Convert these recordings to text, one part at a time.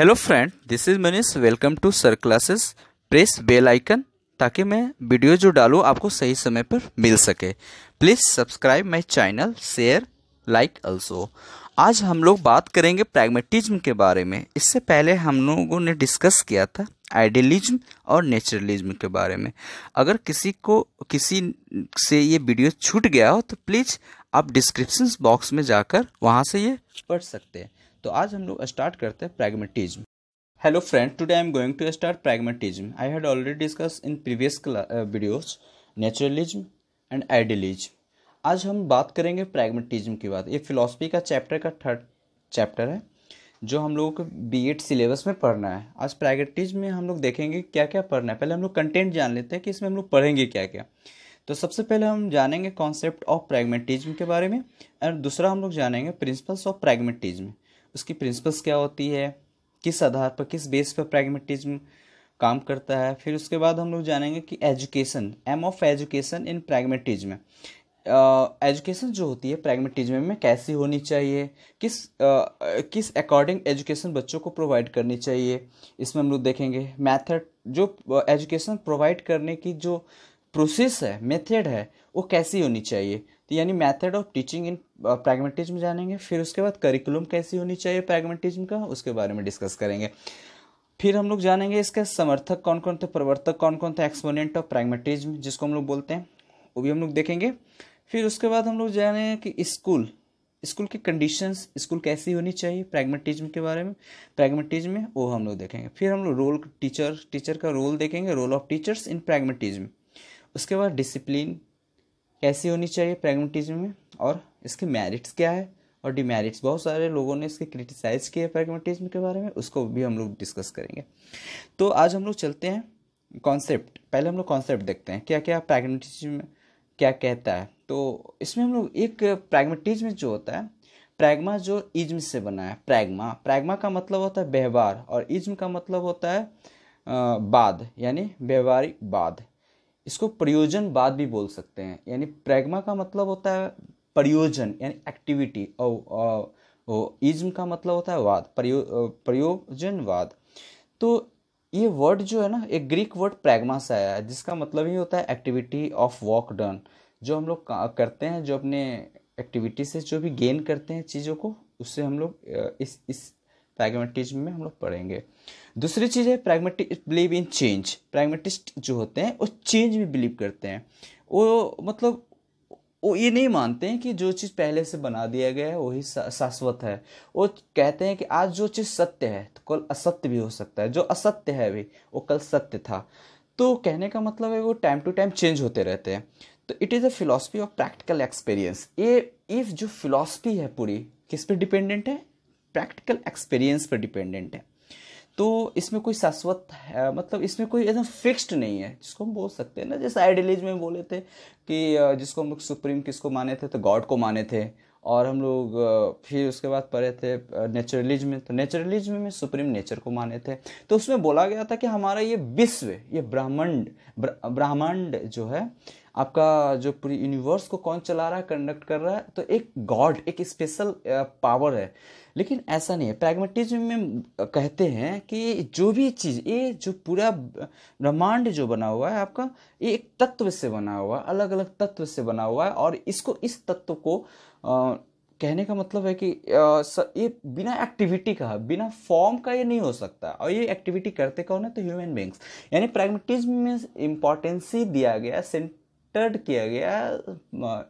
Hello friend this is Manish welcome to sir classes press bell icon ताकि मैं video जो डालूँ आपको सही समय पर मिल सके please subscribe my channel share like also आज हम लोग बात करेंगे प्रैग्मेटिज्म के बारे में इससे पहले हम लोगों ने डिस्कस किया था आइडियलिज्म और नेचुरलिज्म के बारे में अगर किसी को किसी से ये वीडियो छूट गया हो तो प्लीज़ आप डिस्क्रिप्शन बॉक्स में जाकर वहाँ से ये पढ़ सकते हैं तो आज हम लोग स्टार्ट करते हैं pragmatism hello friend today I am going to start pragmatism I had already discuss in previous videos naturalism and idealism आज हम बात करेंगे प्रैग्मेटिज्म की बात ये फ़िलोसफी का चैप्टर का थर्ड चैप्टर है जो हम लोगों को बी एड सिलेबस में पढ़ना है आज प्रैग्मेटिज्म में हम लोग देखेंगे क्या क्या पढ़ना है पहले हम लोग कंटेंट जान लेते हैं कि इसमें हम लोग पढ़ेंगे क्या क्या तो सबसे पहले हम जानेंगे कॉन्सेप्ट ऑफ प्रैग्मेटिज्म के बारे में और दूसरा हम लोग जानेंगे प्रिंसिपल्स ऑफ प्रैग्मेटिज्म उसकी प्रिंसिपल्स क्या होती है किस आधार पर किस बेस पर प्रैग्मेटिज्म काम करता है फिर उसके बाद हम लोग जानेंगे कि education aim of education in pragmatism education uh, जो होती है प्रैग्मेटिज्म में कैसी होनी चाहिए किस uh, किस अकॉर्डिंग एजुकेशन बच्चों को प्रोवाइड करनी चाहिए इसमें हम लोग देखेंगे मेथड जो एजुकेशन uh, प्रोवाइड करने की जो प्रोसेस है मेथड है वो कैसी होनी चाहिए तो यानी method of teaching in pragmatism जानेंगे फिर उसके बाद करिकुलम कैसी होनी चाहिए प्रैग्मेटिज्म का उसके बारे में डिस्कस करेंगे फिर हम लोग जानेंगे इसके समर्थक कौन कौन थे प्रवर्तक कौन कौन थे एक्सपोनेंट ऑफ प्रैग्मेटिज्म जिसको हम लोग बोलते हैं वो भी हम लोग देखेंगे फिर उसके बाद हम लोग जानेंगे कि स्कूल स्कूल की कंडीशंस स्कूल कैसी होनी चाहिए प्रैग्मेटिज्म के बारे में प्रैग्मेटिज्म में वो हम लोग देखेंगे फिर हम लोग रोल टीचर टीचर का रोल देखेंगे role of teachers in pragmatism उसके बाद डिसिप्लिन कैसी होनी चाहिए प्रेगमेटिज्म में और इसके मेरिट्स क्या है और डिमेरिट्स बहुत सारे लोगों ने इसके क्रिटिसाइज किए प्रेगमेटिज्म के बारे में उसको भी हम लोग डिस्कस करेंगे तो आज हम लोग चलते हैं कॉन्सेप्ट पहले हम लोग कॉन्सेप्ट देखते हैं क्या क्या प्रेगमेटिज्म क्या कहता है तो इसमें हम लोग एक प्रेगमेटिज्म जो होता है प्रैग्मा जो इज्म से बना है प्रैग्मा प्रैग्मा का मतलब होता है व्यवहार और इज्म का मतलब होता है बाद यानी व्यवहारिक बाद इसको प्रयोजनवाद भी बोल सकते हैं यानी प्रेग्मा का मतलब होता है प्रयोजन यानी एक्टिविटी और इज्म का मतलब होता है वाद प्रयो प्रयोजनवाद तो ये वर्ड जो है ना एक ग्रीक वर्ड प्रैग्मा से आया है जिसका मतलब ही होता है एक्टिविटी ऑफ वॉक डन जो हम लोग करते हैं जो अपने एक्टिविटी से जो भी गेन करते हैं चीज़ों को उससे हम लोग इस इस प्रैग्मेटिज्म में हम लोग पढ़ेंगे दूसरी चीज़ है pragmatist believe in change pragmatist जो होते हैं वो चेंज में बिलीव करते हैं वो मतलब वो ये नहीं मानते हैं कि जो चीज़ पहले से बना दिया गया है वही शाश्वत है वो कहते हैं कि आज जो चीज़ सत्य है तो कल असत्य भी हो सकता है जो असत्य है अभी वो कल सत्य था तो कहने का मतलब है वो टाइम टू टाइम चेंज होते रहते हैं तो it is a philosophy of practical experience ये इफ जो फिलोसफी है पूरी किस पे डिपेंडेंट है प्रैक्टिकल एक्सपीरियंस पर डिपेंडेंट है तो इसमें कोई शाश्वत है मतलब इसमें कोई एकदम फिक्स्ड नहीं है जिसको हम बोल सकते हैं ना जैसे आइडियलिज में बोले थे कि जिसको हम लोग सुप्रीम किसको माने थे तो गॉड को माने थे और हम लोग फिर उसके बाद पढ़े थे नेचुरलिज्म में तो नेचुरलिज्म में सुप्रीम नेचर को माने थे तो उसमें बोला गया था कि हमारा ये विश्व ये ब्रह्मांड ब्रह्मांड जो है आपका जो पूरी यूनिवर्स को कौन चला रहा है कंडक्ट कर रहा है तो एक गॉड एक स्पेशल पावर है लेकिन ऐसा नहीं है प्रैग्मेटिज्म में कहते हैं कि जो भी चीज़ ये जो पूरा ब्रह्मांड जो बना हुआ है आपका ये एक तत्व से बना हुआ है अलग अलग तत्व से बना हुआ है और इसको इस तत्व को आ, कहने का मतलब है कि ये बिना एक्टिविटी का बिना फॉर्म का ये नहीं हो सकता और ये एक्टिविटी करते कौन है तो ह्यूमन बींग्स यानी प्रैग्मेटिज्म में ही दिया गया सेंट टर्ड किया गया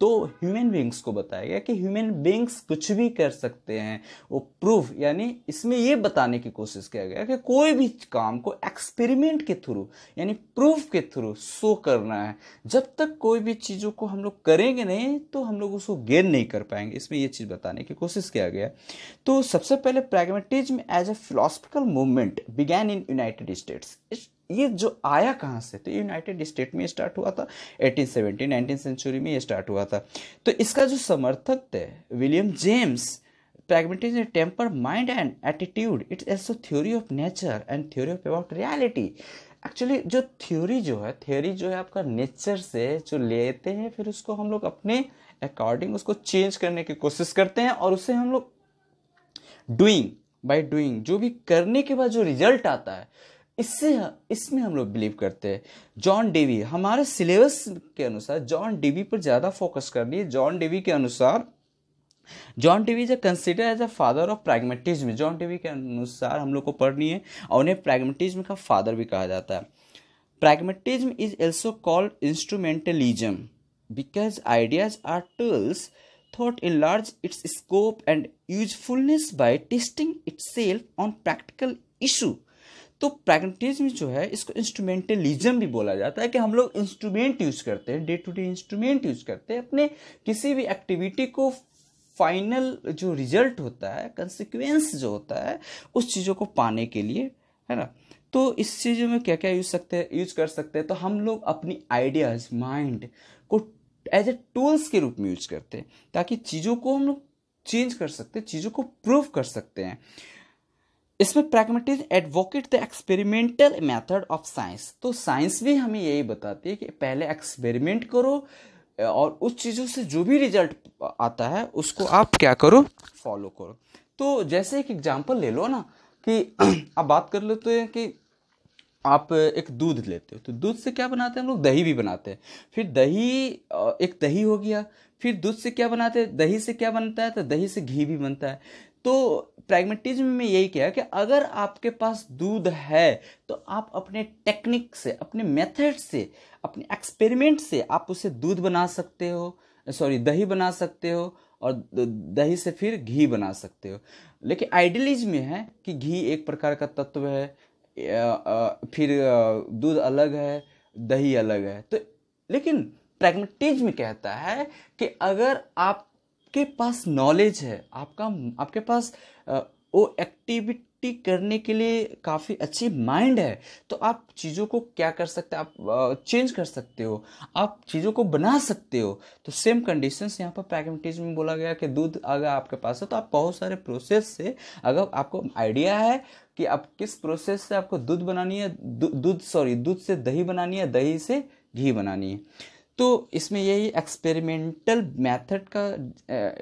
तो ह्यूमन बींग्स को बताया गया कि ह्यूमन बींग्स कुछ भी कर सकते हैं वो प्रूफ यानी इसमें ये बताने की कोशिश किया गया कि कोई भी काम को एक्सपेरिमेंट के थ्रू यानी प्रूफ के थ्रू शो करना है जब तक कोई भी चीज़ों को हम लोग करेंगे नहीं तो हम लोग उसको गेन नहीं कर पाएंगे इसमें ये चीज़ बताने की कोशिश किया गया तो सबसे पहले pragmatism as a philosophical movement began in United States ये जो आया कहाँ से तो यूनाइटेड स्टेट में स्टार्ट हुआ था एटीन सेवेंटी नाइनटीन सेंचुरी में ये स्टार्ट हुआ था तो इसका जो समर्थक थे William James pragmatism temper mind and attitude it's also theory of nature and theory of about reality actually जो थ्योरी जो है थ्योरी जो है आपका नेचर से जो लेते हैं फिर उसको हम लोग अपने अकॉर्डिंग उसको चेंज करने की कोशिश करते हैं और उसे हम लोग डूइंग बाई डूइंग जो भी करने के बाद जो रिजल्ट आता है इससे इसमें हम लोग बिलीव करते हैं जॉन डेवी हमारे सिलेबस के अनुसार जॉन डेवी पर ज़्यादा फोकस करनी है जॉन डेवी के अनुसार John Dewey is consider as a father of pragmatism John Dewey के अनुसार हम लोग को पढ़नी है और उन्हें प्रैग्मेटिज्म का फादर भी कहा जाता है pragmatism is also called instrumentalism because ideas are tools thought in large its scope and usefulness by testing itself on practical issue तो प्रैग्मेटिज्म जो है इसको इंस्ट्रूमेंटलिज्म भी बोला जाता है कि हम लोग इंस्ट्रूमेंट यूज करते हैं day to day instrument use करते हैं अपने किसी भी एक्टिविटी को फाइनल जो रिजल्ट होता है कंसिक्वेंस जो होता है उस चीज़ों को पाने के लिए है ना तो इस चीज़ों में क्या क्या यूज सकते हैं यूज कर सकते हैं तो हम लोग अपनी आइडियाज़ माइंड को एज ए टूल्स के रूप में यूज करते हैं ताकि चीज़ों को हम लोग चेंज कर सकते हैं चीज़ों को प्रूव कर सकते हैं इसमें pragmatism advocate the experimental method of science तो साइंस भी हमें यही बताती है कि पहले एक्सपेरिमेंट करो और उस चीज़ों से जो भी रिजल्ट आता है उसको आप क्या करो फॉलो करो तो जैसे एक एग्जांपल ले लो ना कि आप बात कर लेते हैं कि आप एक दूध लेते हो तो दूध से क्या बनाते हैं हम लोग दही भी बनाते हैं फिर दही एक दही हो गया फिर दूध से क्या बनाते हैं दही से क्या बनता है तो दही से घी भी बनता है तो प्रैग्मेटिज्म में यही किया कि अगर आपके पास दूध है तो आप अपने टेक्निक से अपने मेथड से अपने एक्सपेरिमेंट से आप उसे दूध बना सकते हो सॉरी दही बना सकते हो और दही से फिर घी बना सकते हो लेकिन आइडियलिज्म में है कि घी एक प्रकार का तत्व है फिर दूध अलग है दही अलग है तो लेकिन प्रैग्मेटिज्म कहता है कि अगर आप आपके पास नॉलेज है आपका आपके पास वो एक्टिविटी करने के लिए काफ़ी अच्छी माइंड है तो आप चीज़ों को क्या कर सकते आप चेंज कर सकते हो आप चीज़ों को बना सकते हो तो सेम कंडीशंस यहाँ पर पैगमेटिज में बोला गया कि दूध अगर आपके पास है तो आप बहुत सारे प्रोसेस से अगर आपको आइडिया है कि आप किस प्रोसेस से आपको दूध बनानी है दूध सॉरी दूध से दही बनानी है दही से घी बनानी है तो इसमें यही एक्सपेरिमेंटल मेथड का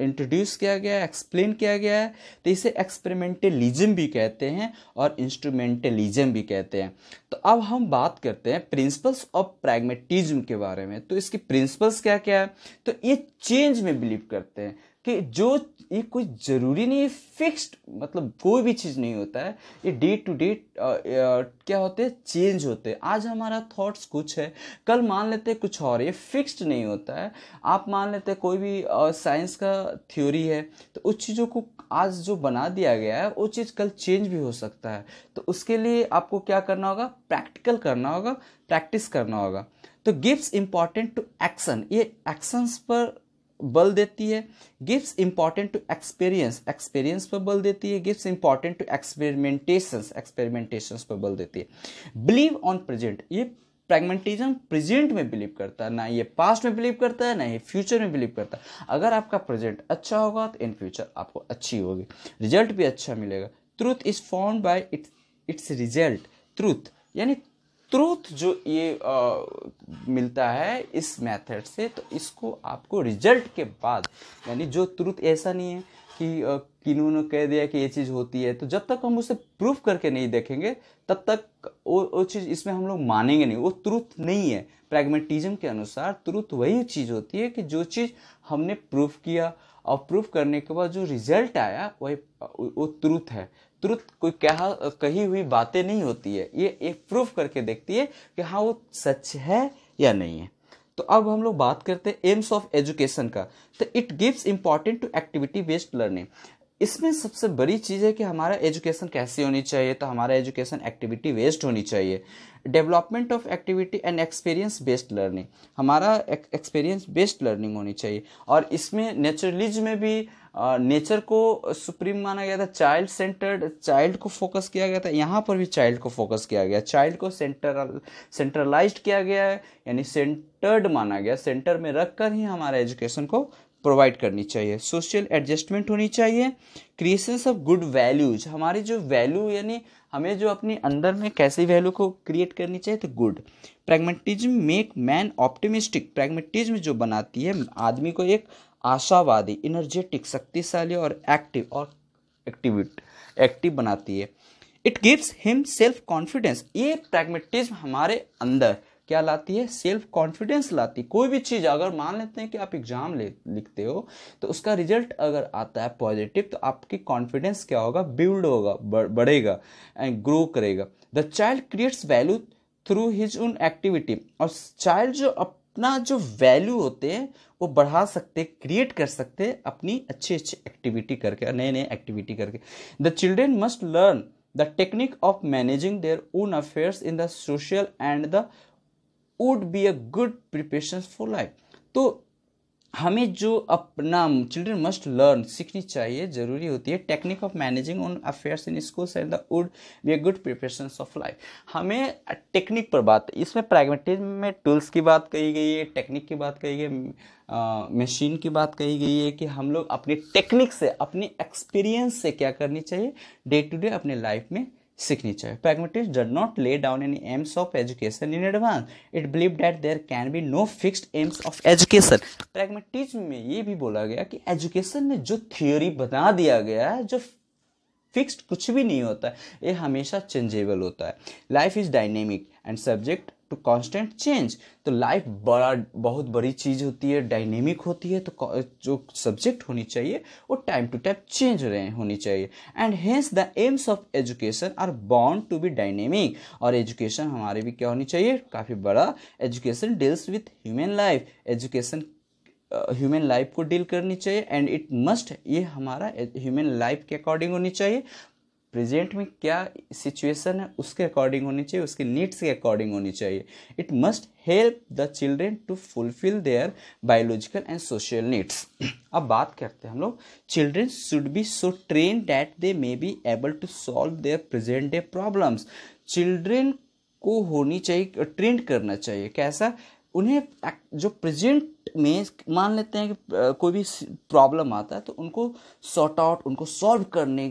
इंट्रोड्यूस किया गया है एक्सप्लेन किया गया है तो इसे एक्सपेरिमेंटलिज्म भी कहते हैं और इंस्ट्रूमेंटलिज्म भी कहते हैं तो अब हम बात करते हैं प्रिंसिपल्स ऑफ प्रैग्मेटिज्म के बारे में तो इसके प्रिंसिपल्स क्या क्या है तो ये चेंज में बिलीव करते हैं कि जो ये कोई ज़रूरी नहीं है फिक्स्ड मतलब कोई भी चीज़ नहीं होता है ये डे टू डे क्या होते हैं चेंज होते हैं आज हमारा थॉट्स कुछ है कल मान लेते हैं कुछ और ये फिक्स्ड नहीं होता है आप मान लेते हैं कोई भी साइंस का थ्योरी है तो उस चीज़ों को आज जो बना दिया गया है वो चीज़ कल चेंज भी हो सकता है तो उसके लिए आपको क्या करना होगा प्रैक्टिकल करना होगा प्रैक्टिस करना होगा तो गिव्स इम्पॉर्टेंट टू एक्शन ये एक्शंस पर बल देती है gives important to experience experience पर बल देती है गिफ्ट इंपॉर्टेंट टू एक्सपेरिमेंटेशन एक्सपेरिमेंटेशन पर बल देती है बिलीव ऑन प्रेजेंट ये प्रेगमेंटिज्म प्रेजेंट में बिलीव करता है ना ये पास्ट में बिलीव करता है ना ये फ्यूचर में बिलीव करता है अगर आपका प्रेजेंट अच्छा होगा तो इन फ्यूचर आपको अच्छी होगी रिजल्ट भी अच्छा मिलेगा truth is form by its its result truth यानी ट्रूथ जो ये आ, मिलता है इस मेथड से तो इसको आपको रिजल्ट के बाद यानी जो ट्रूथ ऐसा नहीं है कि आ, किन्होंने कह दिया कि ये चीज़ होती है तो जब तक हम उसे प्रूफ करके नहीं देखेंगे तब तक वो वो चीज़ इसमें हम लोग मानेंगे नहीं वो ट्रूथ नहीं है प्रैग्मेटिज्म के अनुसार ट्रूथ वही चीज़ होती है कि जो चीज़ हमने प्रूफ किया और प्रूफ करने के बाद जो रिजल्ट आया वही वो ट्रूथ है तुरंत कोई कहा कही हुई बातें नहीं होती है ये एक प्रूफ करके देखती है कि हाँ वो सच है या नहीं है तो अब हम लोग बात करते हैं एम्स ऑफ एजुकेशन का तो it gives important to activity based learning इसमें सबसे बड़ी चीज़ है कि हमारा एजुकेशन कैसी होनी चाहिए तो हमारा एजुकेशन एक्टिविटी बेस्ड होनी चाहिए development of activity and experience based learning हमारा एक्सपीरियंस बेस्ड लर्निंग होनी चाहिए और इसमें नेचुरलिज में भी नेचर को सुप्रीम माना गया था चाइल्ड सेंटर्ड चाइल्ड को फोकस किया गया था यहाँ पर भी चाइल्ड को फोकस किया गया चाइल्ड को सेंटर सेंट्रलाइज्ड किया गया है यानी सेंटर्ड माना गया सेंटर में रख कर ही हमारा एजुकेशन को प्रोवाइड करनी चाहिए सोशल एडजस्टमेंट होनी चाहिए क्रिएशन ऑफ गुड वैल्यूज हमारी जो वैल्यू यानी हमें जो अपने अंदर में कैसी वैल्यू को क्रिएट करनी चाहिए तो good pragmatism make man optimistic pragmatism जो बनाती है आदमी को एक आशावादी इनर्जेटिक शक्तिशाली और एक्टिव और एक्टिविट एक्टिव बनाती है it gives him self confidence ये प्रैग्मेटिज्म हमारे अंदर क्या लाती है सेल्फ कॉन्फिडेंस लाती कोई भी चीज़ अगर मान लेते हैं कि आप एग्जाम ले लिखते हो तो उसका रिजल्ट अगर आता है पॉजिटिव तो आपकी कॉन्फिडेंस क्या होगा बिल्ड होगा बढ़ेगा एंड ग्रो करेगा the child creates value through his उन एक्टिविटी और चाइल्ड जो अप अपना जो वैल्यू होते हैं वो बढ़ा सकते क्रिएट कर सकते अपनी अच्छी अच्छी एक्टिविटी करके नए नए एक्टिविटी करके the children must learn the technique of managing their own affairs in the social and the would be a good preparation for life तो हमें जो अपना चिल्ड्रन मस्ट लर्न सीखनी चाहिए जरूरी होती है technique of managing on affairs in schools and the would be a good preparation of life हमें टेक्निक पर बात इसमें प्रैग्मेटिज्म में टूल्स की बात कही गई है टेक्निक की बात कही गई मशीन की बात कही गई है कि हम लोग अपने टेक्निक से अपनी एक्सपीरियंस से क्या करनी चाहिए डे टू डे अपने लाइफ में सीखनी चाहिए pragmatist not lay down any aims of education in advance it believe that there can be no fixed aims of education pragmatism में ये भी बोला गया कि एजुकेशन में जो थ्योरी बना दिया गया है जो फिक्स्ड कुछ भी नहीं होता है ये हमेशा चेंजेबल होता है life is dynamic and subject to constant change तो लाइफ बड़ा बहुत बड़ी चीज़ होती है डायनेमिक होती है तो जो सब्जेक्ट होनी चाहिए वो टाइम टू टाइम चेंज रहे होनी चाहिए and hence the aims of education are bound to be dynamic और एजुकेशन हमारे भी क्या होनी चाहिए काफ़ी बड़ा education deals with human life education human life को डील करनी चाहिए एंड इट मस्ट ये हमारा ह्यूमन लाइफ के अकॉर्डिंग होनी चाहिए प्रेजेंट में क्या सिचुएशन है उसके अकॉर्डिंग होनी चाहिए उसके नीड्स के अकॉर्डिंग होनी चाहिए it must help the children to fulfil their biological and social needs अब बात करते हैं हम लोग children should be so train that they may be able to solve their present day problems children को होनी चाहिए ट्रेंड करना चाहिए कैसा उन्हें जो प्रेजेंट में मान लेते हैं कि कोई भी प्रॉब्लम आता है तो उनको सॉर्ट आउट उनको सॉल्व करने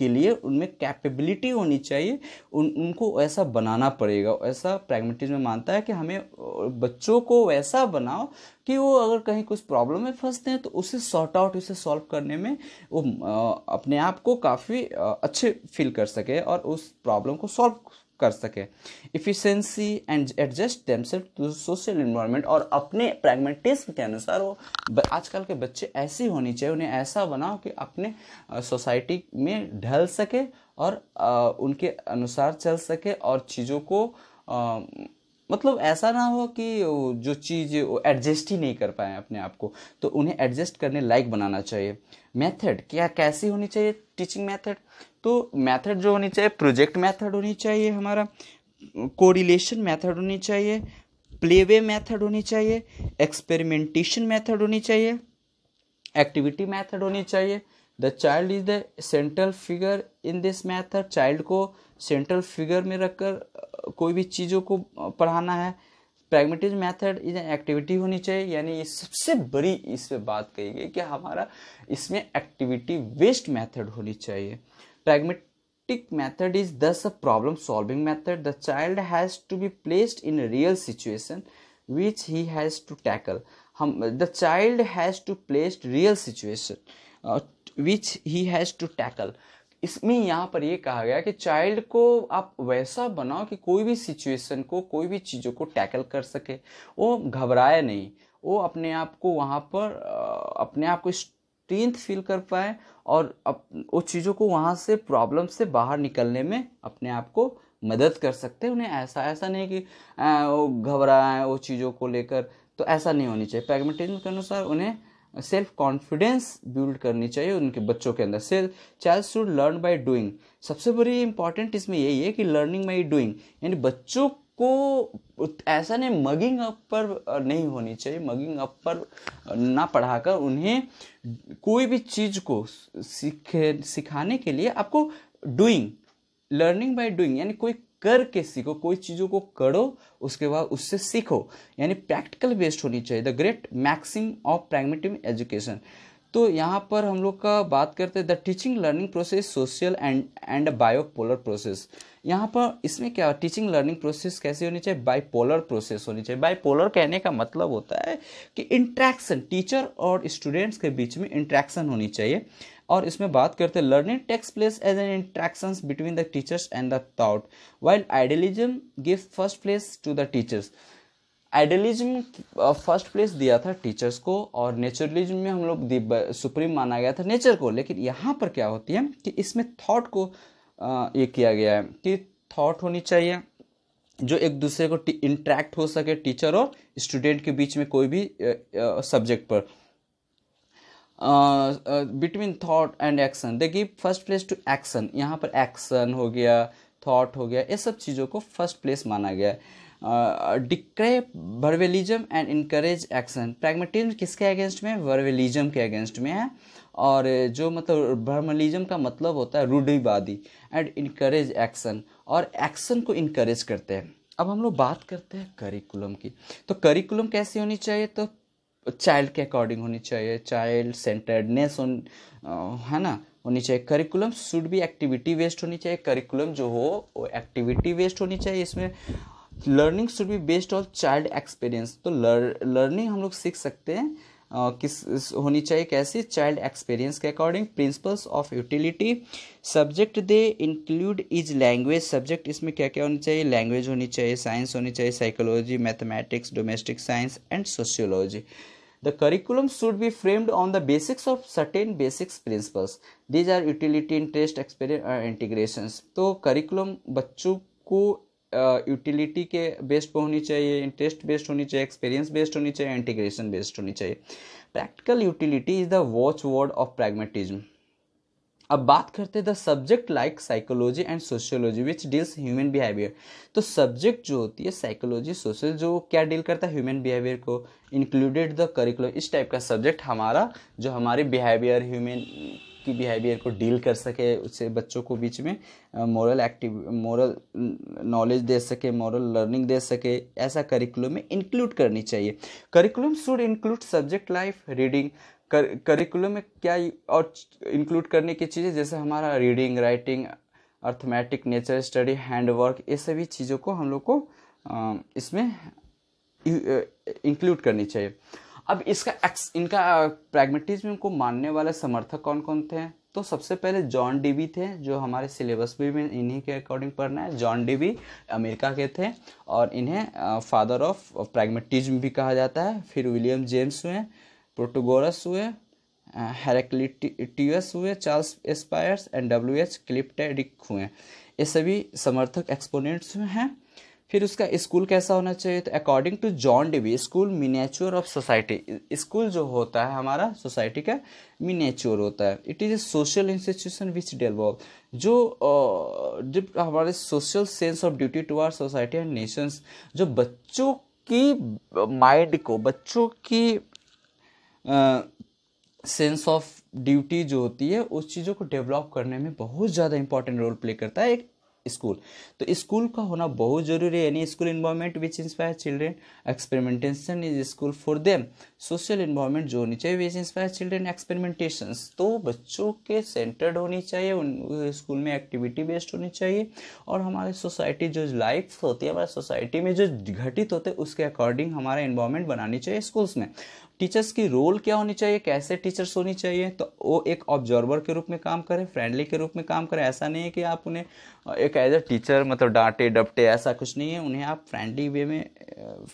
के लिए उनमें कैपेबिलिटी होनी चाहिए उन उनको ऐसा बनाना पड़ेगा ऐसा प्रैग्मेटिज्म मानता है कि हमें बच्चों को वैसा बनाओ कि वो अगर कहीं कुछ प्रॉब्लम में फंसते हैं तो उसे सॉर्ट आउट उसे सॉल्व करने में वो अपने आप को काफ़ी अच्छे फील कर सके और उस प्रॉब्लम को सॉल्व कर सके efficiency and adjust themselves to social environment और अपने प्रैग्मेटिज्म के अनुसार वो आजकल के बच्चे ऐसे होने चाहिए उन्हें ऐसा बनाओ कि अपने सोसाइटी में ढल सके और आ, उनके अनुसार चल सके और चीज़ों को आ, मतलब ऐसा ना हो कि जो चीज़ एडजस्ट ही नहीं कर पाए अपने आप को तो उन्हें एडजस्ट करने लायक बनाना चाहिए मेथड क्या कैसी होनी चाहिए टीचिंग मेथड तो मेथड जो होनी चाहिए प्रोजेक्ट मेथड होनी चाहिए हमारा कोरिलेशन मेथड होनी चाहिए प्लेवे मेथड होनी चाहिए एक्सपेरिमेंटेशन मेथड होनी चाहिए एक्टिविटी मेथड होनी चाहिए the child is the central figure in this method child को सेंट्रल फिगर में रखकर कोई भी चीज़ों को पढ़ाना है pragmatism method is an activity होनी चाहिए यानी ये सबसे बड़ी इस पर बात कही गई कि हमारा इसमें एक्टिविटी बेस्ड मैथड होनी चाहिए pragmatic method is thus a problem solving method the child has to be placed in real situation which he has to tackle hmm the child has to placed real situation which he has to tackle इसमें यहाँ पर ये कहा गया कि child को आप वैसा बनाओ कि कोई भी सिचुएशन को कोई भी चीज़ों को टैकल कर सके वो घबराए नहीं वो अपने आप को वहाँ पर अपने आप को स्ट्रेंथ फील कर पाए और अप वो चीज़ों को वहाँ से प्रॉब्लम से बाहर निकलने में अपने आप को मदद कर सकते हैं उन्हें ऐसा ऐसा नहीं कि आ, वो घबराएं वो चीज़ों को लेकर तो ऐसा नहीं होनी चाहिए पैगमेटिज्म के अनुसार उन्हें सेल्फ कॉन्फिडेंस बिल्ड करनी चाहिए उनके बच्चों के अंदर self child should learn by doing सबसे बड़ी इंपॉर्टेंट इसमें यही है कि लर्निंग बाई डूइंग यानी बच्चों को ऐसा नहीं मगिंग अप पर नहीं होनी चाहिए मगिंग अप पर ना पढ़ाकर उन्हें कोई भी चीज़ को सीखे सिखाने के लिए आपको डूइंग लर्निंग बाय डूइंग यानी कोई करके सीखो कोई चीज़ों को करो उसके बाद उससे सीखो यानी प्रैक्टिकल बेस्ड होनी चाहिए the great maxim of pragmatic education तो यहाँ पर हम लोग का बात करते हैं the teaching learning process social and and bipolar process यहाँ पर इसमें क्या टीचिंग लर्निंग प्रोसेस कैसे होनी चाहिए बाईपोलर प्रोसेस होनी चाहिए बाईपोलर कहने का मतलब होता है कि इंट्रैक्शन टीचर और स्टूडेंट्स के बीच में इंट्रैक्शन होनी चाहिए और इसमें बात करते हैं learning takes place as an interaction between the teachers and the taught while idealism give first place to the teachers idealism first place दिया था टीचर्स को और नेचुरलिज्म में हम लोग सुप्रीम uh, माना गया था नेचर को लेकिन यहाँ पर क्या होती है कि इसमें थाट को uh, ये किया गया है कि थाट होनी चाहिए जो एक दूसरे को इंट्रैक्ट हो सके टीचर और स्टूडेंट के बीच में कोई भी सब्जेक्ट uh, पर between thought and action they give first place to action यहाँ पर एक्शन हो गया थाट हो गया ये सब चीज़ों को फर्स्ट प्लेस माना गया decry verbalism and encourage action pragmatism किसके अगेंस्ट में वर्वेलिज्म के अगेंस्ट में है और जो मतलब भ्रमलिज्म का मतलब होता है रूढ़िवादी एंड इनकरेज एक्शन और एक्शन को इनकरेज करते हैं अब हम लोग बात करते हैं करिकुलम की तो करिकुलम कैसी होनी चाहिए तो चाइल्ड के अकॉर्डिंग होनी चाहिए चाइल्ड सेंटर्डनेस है ना होनी चाहिए curriculum should be activity based होनी चाहिए करिकुलम जो हो वो एक्टिविटी वेस्ट होनी चाहिए इसमें learning should be based on child experience तो लर्निंग हम लोग सीख सकते हैं किस होनी चाहिए कैसी चाइल्ड एक्सपीरियंस के according principles of utility subject they include is language subject इसमें क्या क्या होनी चाहिए लैंग्वेज होनी चाहिए साइंस होनी चाहिए psychology mathematics domestic science and sociology the curriculum should be framed on the basics of certain basics principles these are utility interest experience integration तो करिकुलम बच्चों को यूटिलिटी के बेस्ड पर होनी चाहिए इंटरेस्ट बेस्ड होनी चाहिए एक्सपीरियंस बेस्ड होनी चाहिए इंटीग्रेशन बेस्ड होनी चाहिए practical utility is the watch word of pragmatism अब बात करते हैं the subject like psychology and sociology which deals human behaviour तो सब्जेक्ट जो होती है साइकोलॉजी सोशल जो क्या डील करता है ह्यूमन बिहेवियर को इंक्लूडेड द करिकुलम इस टाइप का सब्जेक्ट हमारा जो हमारे बिहेवियर ह्यूमन की बिहेवियर को डील कर सके उससे बच्चों को बीच में मॉरल एक्टिव मॉरल नॉलेज दे सके मॉरल लर्निंग दे सके ऐसा करिकुलम में इंक्लूड करनी चाहिए curriculum should include subject life reading कर, करिकुलम में क्या और इंक्लूड करने की चीज़ें जैसे हमारा reading writing arithmetic nature study handwork ये सभी चीज़ों को हम लोग को इसमें इंक्लूड करनी चाहिए अब इसका एक्स इनका प्रैग्मेटिज्म को मानने वाले समर्थक कौन कौन थे तो सबसे पहले जॉन डीबी थे जो हमारे सिलेबस भी में इन्हीं के अकॉर्डिंग पढ़ना है जॉन डीबी अमेरिका के थे और इन्हें फादर ऑफ प्रैग्मेटिज्म भी कहा जाता है फिर विलियम जेम्स हुए प्रोटोगोरस हुए हेरेक्लिटियस हुए Charles S Peirce and W H Kilpatrick हुए ये सभी समर्थक एक्सपोनेंट्स हैं फिर उसका स्कूल कैसा होना चाहिए तो according to John Dewey school miniature of society school जो होता है हमारा सोसाइटी का मिनेचर होता है it is a social institution which develop जो जब हमारे social sense of duty to our society and nations जो बच्चों की माइंड को बच्चों की सेंस ऑफ ड्यूटी जो होती है उस चीज़ों को डेवलप करने में बहुत ज़्यादा इंपॉर्टेंट रोल प्ले करता है एक स्कूल तो स्कूल का होना बहुत जरूरी है school environment which inspire children experimentation is school for them social environment जो होनी चाहिए विच इंस्पायर चिल्ड्रेन एक्सपेरिमेंटेशन तो बच्चों के सेंटर्ड होनी चाहिए उन स्कूल में एक्टिविटी बेस्ड होनी चाहिए और हमारे सोसाइटी जो लाइफ होती है हमारे सोसाइटी में जो घटित होते हैं उसके अकॉर्डिंग हमारा इन्वायरमेंट बनानी चाहिए स्कूल्स में टीचर्स की रोल क्या होनी चाहिए कैसे टीचर्स होनी चाहिए तो वो एक ऑब्जर्वर के रूप में काम करें फ्रेंडली के रूप में काम करें ऐसा नहीं है कि आप उन्हें एक एज अ टीचर मतलब डांटे डपटे ऐसा कुछ नहीं है उन्हें आप फ्रेंडली वे में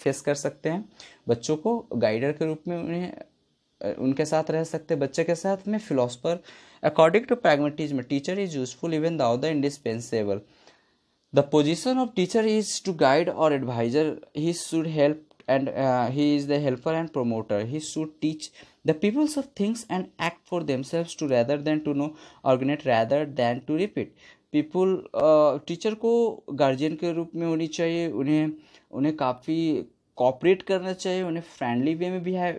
फेस कर सकते हैं बच्चों को गाइडर के रूप में उन्हें उनके साथ रह सकते हैं बच्चे के साथ में philosopher according to pragmatism teacher is useful even though the indispensable the position of teacher is to guide और adviser he should help and uh, he is the helper and promoter he should teach the peoples of things and act for themselves to rather than to know organize rather than to repeat pupil teacher को guardian के रूप में होनी चाहिए उन्हें उन्हें काफ़ी cooperate करना चाहिए उन्हें फ्रेंडली वे में भी है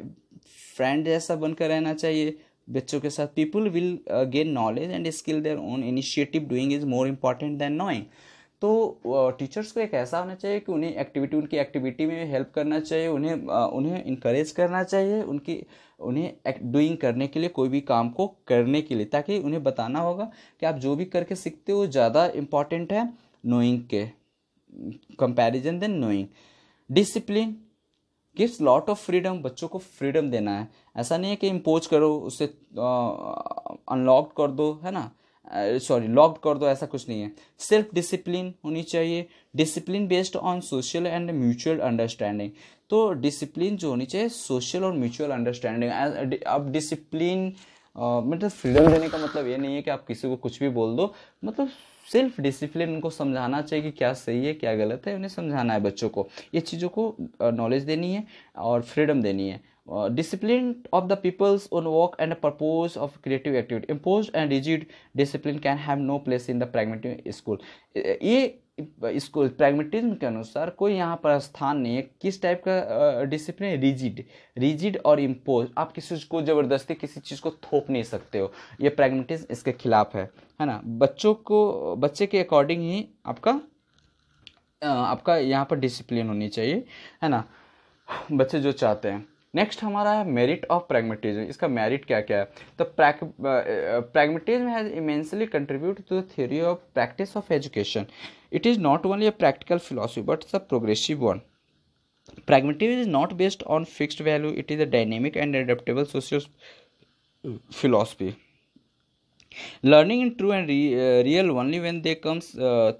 फ्रेंड जैसा बनकर रहना चाहिए बच्चों के साथ pupil will gain knowledge and skill their own initiative doing is more important than knowing तो टीचर्स को एक ऐसा होना चाहिए कि उन्हें एक्टिविटी उनकी एक्टिविटी में हेल्प करना चाहिए उन्हें उन्हें इनक्रेज करना चाहिए उनकी उन्हें डूइंग करने के लिए कोई भी काम को करने के लिए ताकि उन्हें बताना होगा कि आप जो भी करके सीखते हो ज़्यादा इम्पॉर्टेंट है नोइंग के comparison than knowing discipline gives lot of freedom बच्चों को फ्रीडम देना है ऐसा नहीं है कि इम्पोज करो उसे अनलॉक कर दो है ना सॉरी लॉक्ड कर दो ऐसा कुछ नहीं है सेल्फ डिसिप्लिन होनी चाहिए discipline based on social and mutual understanding तो डिसिप्लिन जो होनी चाहिए सोशल और म्यूचुअल अंडरस्टैंडिंग अब डिसिप्लिन मतलब फ्रीडम देने का मतलब ये नहीं है कि आप किसी को कुछ भी बोल दो मतलब सेल्फ डिसिप्लिन उनको समझाना चाहिए कि क्या सही है क्या गलत है उन्हें समझाना है बच्चों को ये चीज़ों को नॉलेज देनी है और फ्रीडम देनी है discipline uh, discipline of the peoples work work and a purpose of creative activity imposed and rigid discipline can have no place in the pragmatic school ये इसको प्रैग्मेटिज्म के अनुसार कोई यहाँ पर स्थान नहीं है किस टाइप का डिसिप्लिन रिजिड रिजिड और इम्पोज आप किसी को ज़बरदस्ती किसी चीज़ को थोप नहीं सकते हो ये प्रैग्मेटिज्म इसके खिलाफ है है ना बच्चों को बच्चे के अकॉर्डिंग ही आपका uh, आपका यहाँ पर डिसिप्लिन होनी चाहिए है ना बच्चे जो चाहते हैं नेक्स्ट हमारा है मेरिट ऑफ प्रैग्मेटिज्म इसका मेरिट क्या क्या है तो pragmatism has immensely contribute to the theory of practice of education it is not only a practical philosophy but the progressive one pragmatism is not based on fixed value it is a dynamic and adaptable socio philosophy learning in true and real only when they comes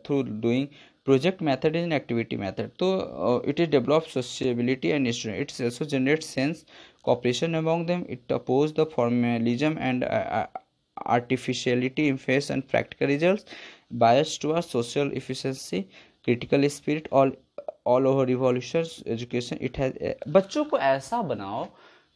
through doing project method is an activity method so uh, it is develops sociability and student it also generates sense cooperation among them it opposes the formalism and uh, artificiality in face and practical results bias towards social efficiency critical spirit all all over revolution education it has बच्चों को ऐसा बनाओ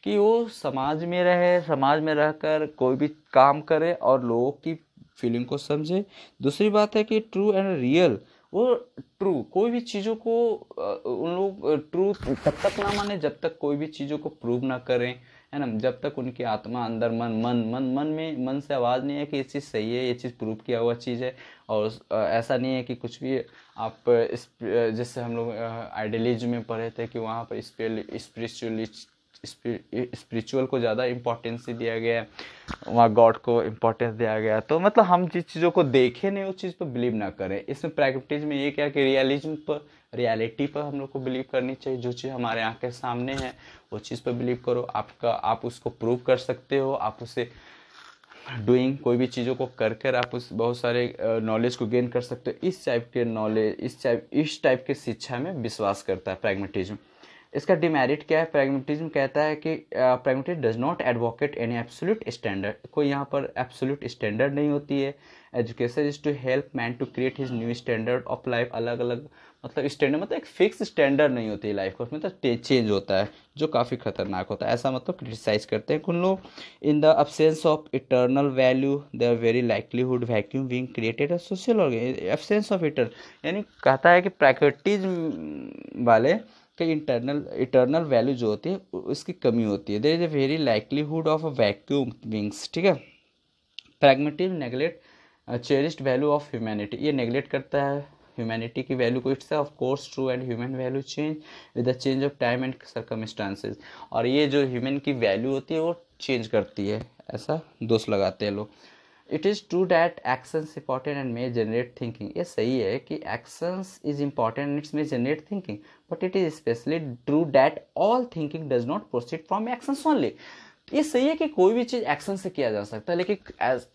कि वो समाज में रहे समाज में रहकर कोई भी काम करे और लोगों की फीलिंग को समझे दूसरी बात है कि ट्रू एंड रियल वो ट्रू कोई भी चीज़ों को उन लोग ट्रू तब तक ना माने जब तक कोई भी चीज़ों को प्रूव ना करें है ना जब तक उनकी आत्मा अंदर मन मन मन मन में मन से आवाज़ नहीं है कि ये चीज़ सही है ये चीज़ प्रूव किया हुआ चीज़ है और ऐसा नहीं है कि कुछ भी आप जैसे हम लोग आइडियलिज्म में पढ़े थे कि वहाँ पर स्पिरिचुअलिस्ट स्पिरिचुअल को ज़्यादा इम्पोर्टेंस दिया गया है वहाँ गॉड को इम्पोर्टेंस दिया गया तो मतलब हम जिस चीज़ों को देखें नहीं उस चीज़ पर बिलीव ना करें इसमें प्रैक्टिस में ये क्या कि रियलिज्म पर रियलिटी पर हम लोग को बिलीव करनी चाहिए जो चीज़ हमारे आँख के सामने है वो चीज़ पर बिलीव करो आपका आप उसको प्रूव कर सकते हो आप उसे डूइंग कोई भी चीज़ों को कर कर आप उस बहुत सारे नॉलेज को गेन कर सकते हो इस टाइप के नॉलेज इस टाइप इस टाइप के शिक्षा में विश्वास करता है प्रैग्मेटिज्म इसका डिमेरिट क्या है प्रेगमेटिज्म कहता है कि pragmatism does not advocate any absolute standard कोई यहाँ पर एब्सोल्यूट स्टैंडर्ड नहीं होती है education is to help man to create his new standard of life अलग अलग मतलब स्टैंडर्ड मतलब एक फिक्स स्टैंडर्ड नहीं होती है लाइफ का उसमें तो चेंज होता है जो काफ़ी खतरनाक होता है ऐसा मतलब क्रिटिसाइज करते हैं कुल लोग in the absence of eternal value the very likelihood vacuum being created social absence of eternal यानी कहता है कि प्रैक्टिज वाले के इंटरनल इंटरनल वैल्यू जो होती है उसकी कमी होती है there is a very likelihood of a vacuum विंग्स ठीक है pragmatism neglect cherished value of humanity ये नेगलेक्ट करता है ह्यूमैनिटी की वैल्यू को it's of course true and human value change with the change of time and circumstances और ये जो ह्यूमन की वैल्यू होती है वो चेंज करती है ऐसा दोष लगाते हैं लोग it is true that actions important and may generate thinking ये सही है कि actions is important and it's may generate thinking but it is specially true that all thinking does not proceed from actions only ये सही है कि कोई भी चीज़ एक्शन से किया जा सकता है लेकिन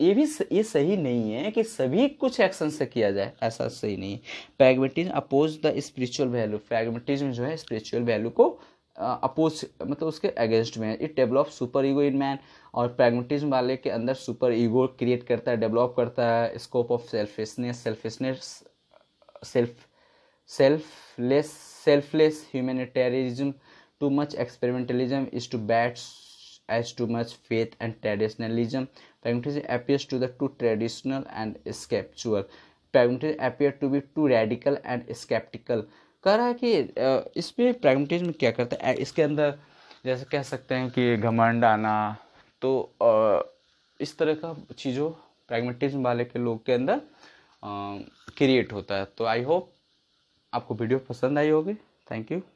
ये भी ये सही नहीं है कि सभी कुछ एक्शन से किया जाए ऐसा सही नहीं है pragmatism oppose the spiritual value pragmatism जो है स्पिरिचुअल वैल्यू को अपोज मतलब उसके अगेंस्ट में है it develop super ego in man और प्रैग्मेटिज्म वाले के अंदर सुपर ईगो क्रिएट करता है डेवलप करता है scope of selfishness selfishness self selfless selfless humanitarianism too much experimentalism is too bad as too much faith and traditionalism Pragmatism appears to the too traditional and skeptical. Pragmatism appear to be too radical and skeptical कह रहा है कि इसमें pragmatism क्या करता है इसके अंदर जैसे कह सकते हैं कि घमंड आना तो इस तरह का चीज़ों प्रैग्मेटिज्म वाले के लोग के अंदर क्रिएट होता है तो आई होप आपको वीडियो पसंद आई होगी थैंक यू